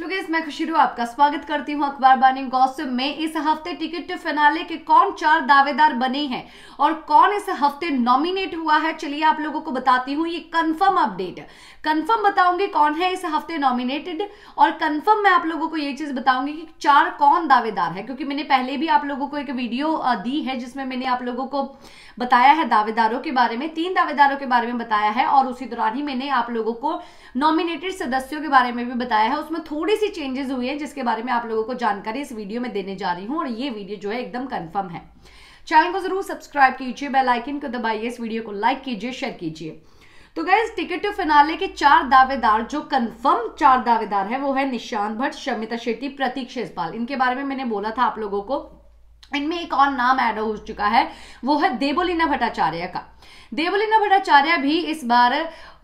तो मैं खुशी आपका स्वागत करती हूँ अखबार बानी गौसम में इस हफ्ते टिकट फिनाले के कौन चार दावेदार बने हैं और कौन इस हफ्ते नॉमिनेट हुआ है चलिए आप लोगों को बताती हूँ ये कंफर्म अपडेट कंफर्म बताऊंगी कौन है इस हफ्ते नॉमिनेटेड और कंफर्म मैं आप लोगों को ये चीज बताऊंगी कि चार कौन दावेदार है क्योंकि मैंने पहले भी आप लोगों को एक वीडियो दी है जिसमें मैंने आप लोगों को बताया है दावेदारों के बारे में तीन दावेदारों के बारे में बताया है और उसी दौरान ही मैंने आप लोगों को नॉमिनेटेड सदस्यों के बारे में भी बताया है उसमें थोड़ी थोड़ी सी चेंजेस हुई हैं जिसके बारे में आप लोगों को जानकारी इस वीडियो में देने जा रही हूँ और ये वीडियो जो है एकदम कन्फर्म है चैनल को जरूर सब्सक्राइब कीजिए बेल आइकन को दबाइए इस वीडियो को लाइक कीजिए शेयर कीजिए तो गैस टिकट टू फिनाले के चार दावेदार जो कंफर्म चार दावेदार है वो है निशांत भट्ट शमिता शेट्टी प्रतीक शेषपाल इनके बारे में मैंने बोला था आप लोगों को इनमें एक और नाम ऐड हो चुका है वो है देबोलीना भट्टाचार्य का देवलीना भट्टाचार्य भी इस बार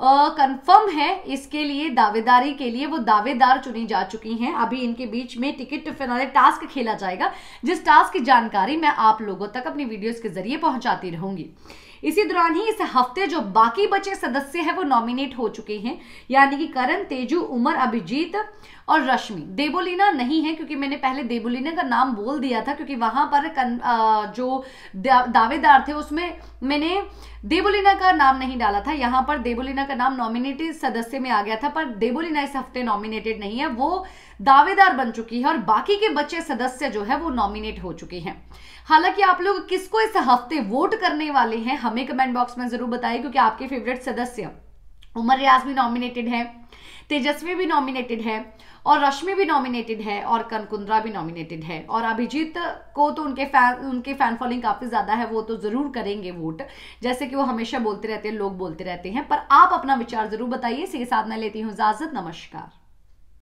कंफर्म है इसके लिए दावेदारी के लिए वो दावेदार चुनी जा चुकी हैं अभी इनके बीच में टिकट फिनाले टास्क खेला जाएगा जिस टास्क की जानकारी मैं आप लोगों तक अपनी वीडियोस के जरिए पहुंचाती रहूंगी इसी दौरान ही इस हफ्ते जो बाकी बचे सदस्य हैं वो नॉमिनेट हो चुके हैं यानी कि करण तेजू उमर अभिजीत और रश्मि देबोलीना नहीं है क्योंकि मैंने पहले देबोलीना का नाम बोल दिया था क्योंकि वहां पर कन, आ, जो दावेदार थे उसमें मैंने देबोलीना का नाम नहीं डाला था यहाँ पर देबोलीना का नाम नॉमिनेटेड सदस्य में आ गया था पर देबोलीना इस हफ्ते नॉमिनेटेड नहीं है वो दावेदार बन चुकी है और बाकी के बचे सदस्य जो है वो नॉमिनेट हो चुके हैं हालांकि आप लोग किसको इस हफ्ते वोट करने वाले हैं हम हमें कमेंट बॉक्स में ज़रूर बताएं क्योंकि आपके फेवरेट सदस्य उमर रियाज भी नॉमिनेटेड है तेजस्वी भी नॉमिनेटेड है और रश्मि भी नॉमिनेटेड है और कनकुंद्रा भी नॉमिनेटेड है और अभिजीत को तो उनके फैन उनके फैन फॉलोइंग काफ़ी ज़्यादा है वो तो ज़रूर करेंगे वोट जैसे कि वो हमेशा बोलते रहते हैं लोग बोलते रहते हैं पर आप अपना विचार ज़रूर बताइए इसी के साथ मैं लेती हूँ इजाज़त नमस्कार